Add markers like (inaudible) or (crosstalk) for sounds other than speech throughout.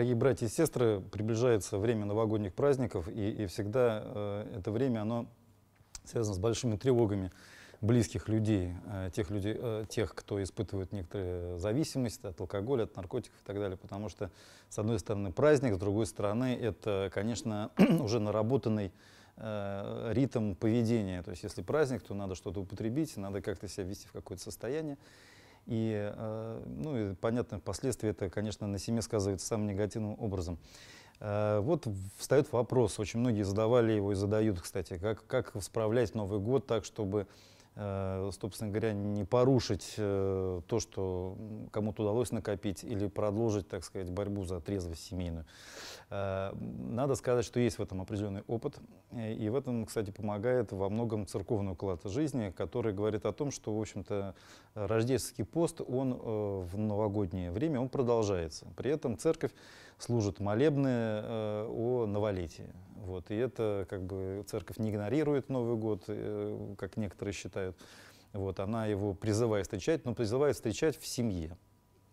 Дорогие братья и сестры, приближается время новогодних праздников, и, и всегда э, это время, оно связано с большими тревогами близких людей, э, тех, людей э, тех, кто испытывает некоторые э, зависимость от алкоголя, от наркотиков и так далее, потому что, с одной стороны, праздник, с другой стороны, это, конечно, (clears throat) уже наработанный э, ритм поведения. То есть, если праздник, то надо что-то употребить, надо как-то себя вести в какое-то состояние. И, э, ну, и понятно, последствия это, конечно, на семье сказывается самым негативным образом. Э, вот встает вопрос, очень многие задавали его и задают, кстати, как, как справлять Новый год так, чтобы Э, собственно говоря, не порушить э, то, что кому-то удалось накопить, или продолжить, так сказать, борьбу за трезвость семейную. Э, надо сказать, что есть в этом определенный опыт, и в этом, кстати, помогает во многом церковный уклад жизни, который говорит о том, что, в общем-то, рождественский пост, он в новогоднее время, он продолжается. При этом церковь служит молебны о новолетии. Вот, и это как бы церковь не игнорирует Новый год, э, как некоторые считают. Вот, она его призывает встречать, но призывает встречать в семье.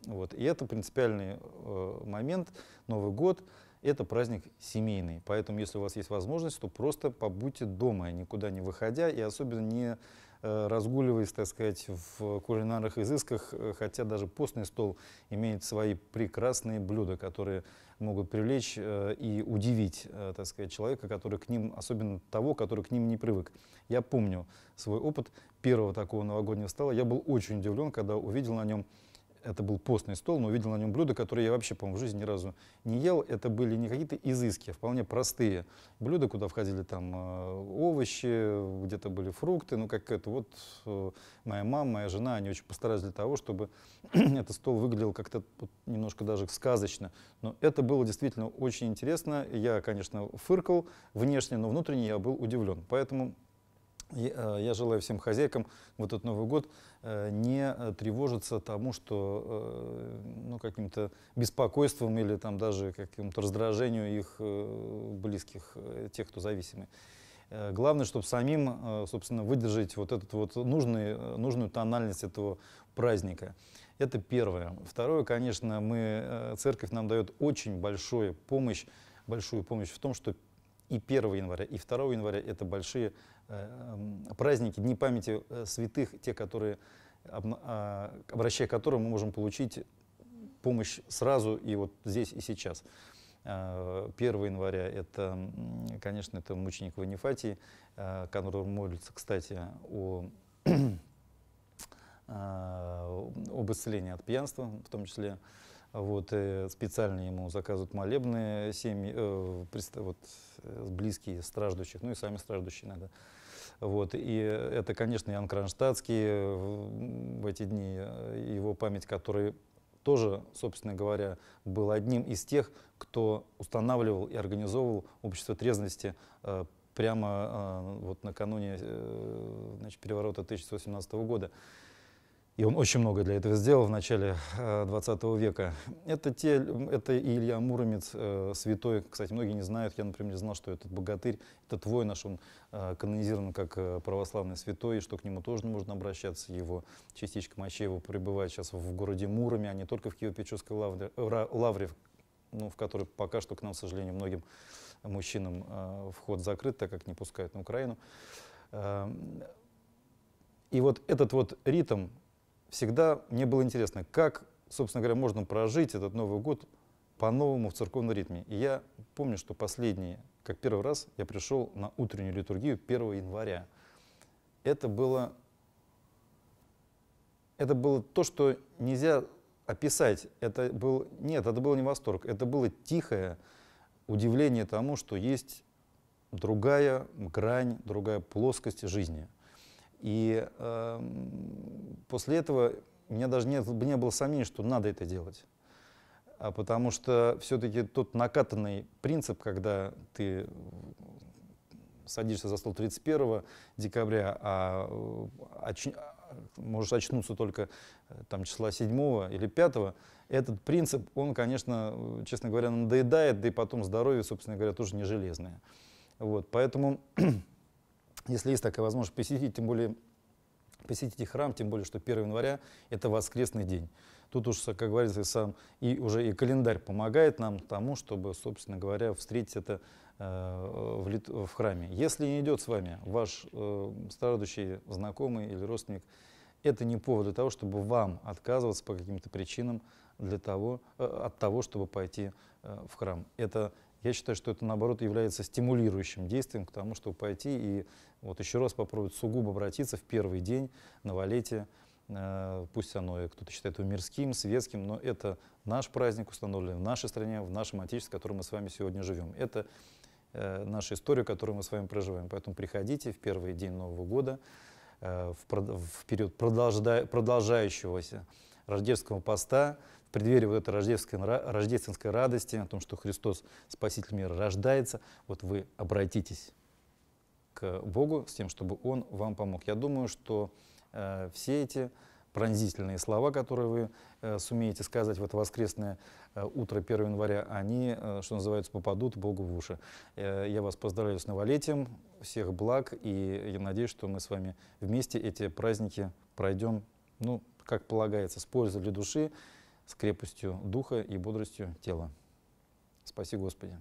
Вот, и это принципиальный э, момент. Новый год — это праздник семейный. Поэтому, если у вас есть возможность, то просто побудьте дома, никуда не выходя, и особенно не Э, разгуливаясь, так сказать, в кулинарных изысках, э, хотя даже постный стол имеет свои прекрасные блюда, которые могут привлечь э, и удивить, так сказать, человека, который к ним, особенно того, который к ним не привык. Я помню свой опыт первого такого новогоднего стола. Я был очень удивлен, когда увидел на нем это был постный стол, но увидел на нем блюда, которые я вообще, по-моему, в жизни ни разу не ел. Это были не какие-то изыски, а вполне простые блюда, куда входили там э, овощи, где-то были фрукты. Ну, как это вот э, моя мама, моя жена, они очень постарались для того, чтобы (clears throat) этот стол выглядел как-то немножко даже сказочно. Но это было действительно очень интересно. Я, конечно, фыркал внешне, но внутренне я был удивлен. Поэтому Э, я желаю всем хозяйкам в этот Новый год э, не э, тревожиться тому, что ну, каким-то беспокойством или там даже каким-то раздражению их близких, тех, кто зависимы. Главное, чтобы самим, собственно, выдержать вот этот вот нужную нужную тональность этого праздника. Это первое. Второе, конечно, мы, церковь нам дает очень большую помощь, большую помощь в том, что и 1 января, и 2 января это большие э, эм, праздники, дни памяти э, святых, те, которые, а, обращая к которым мы можем получить помощь сразу и вот здесь и сейчас. 1 э, января это, конечно, это мученик Ванифатий, который молится, кстати, о (clears throat) об исцелении от пьянства, в том числе вот, э, специально ему заказывают молебные семьи, э, вот, э, близкие страждущих, ну и сами страждущие иногда. Вот, и это, конечно, Ян Кронштадтский э, в эти дни, его память, который тоже, собственно говоря, был одним из тех, кто устанавливал и организовывал общество трезвости э, прямо э, вот накануне э, значит, переворота 1917 года и он очень много для этого сделал в начале 20 э, века. Это, те, это Илья Муромец, э, святой, кстати, многие не знают, я, например, не знал, что этот богатырь, этот воин наш, он э, канонизирован как православный святой, и что к нему тоже можно обращаться, его частичка мощей его пребывает сейчас в городе Муроме, а не только в Киево-Печерской лавре, лавре ну, в которой пока что к нам, к сожалению, многим мужчинам вход закрыт, так как не пускают на Украину. Эм, и вот этот вот ритм, всегда мне было интересно, как, собственно говоря, можно прожить этот Новый год по-новому в церковном ритме. И я помню, что последний, как первый раз, я пришел на утреннюю литургию 1 января. Это было, это было то, что нельзя описать. Это был, нет, это был не восторг. Это было тихое удивление тому, что есть другая грань, другая плоскость жизни. И эм, после этого у меня даже не, не было сомнений, что надо это делать. А потому что все-таки тот накатанный принцип, когда ты садишься за стол 31 декабря, а э, оч... А, можешь очнуться только э, там, числа 7 или 5, этот принцип, он, конечно, честно говоря, надоедает, да и потом здоровье, собственно говоря, тоже не железное. Вот, поэтому, (clears throat) если есть такая возможность посетить, тем более посетите храм, тем более, что 1 января – это воскресный день. Тут уж, как говорится, сам и уже и календарь помогает нам тому, чтобы, собственно говоря, встретить это э, в, лит, в храме. Если не идет с вами ваш э, страдущий знакомый или родственник, это не повод для того, чтобы вам отказываться по каким-то причинам для того, э, от того, чтобы пойти э, в храм. Это я считаю, что это, наоборот, является стимулирующим действием к тому, чтобы пойти и вот еще раз попробовать сугубо обратиться в первый день на валете. Э, пусть оно, э, кто-то считает его мирским, светским, но это наш праздник установленный в нашей стране, в нашем отечестве, в котором мы с вами сегодня живем. Это э, наша история, которую мы с вами проживаем. Поэтому приходите в первый день Нового года, в период продолжающегося рождественского поста, в преддверии вот этой рождественской, рождественской радости, о том, что Христос, Спаситель мира, рождается, вот вы обратитесь к Богу с тем, чтобы Он вам помог. Я думаю, что э, все эти пронзительные слова, которые вы э, сумеете сказать в это воскресное э, утро 1 января, они, э, что называется, попадут Богу в уши. Э, я вас поздравляю с новолетием, всех благ, и я надеюсь, что мы с вами вместе эти праздники пройдем, ну, как полагается, с пользой для души, с крепостью духа и бодростью тела. Спаси Господи.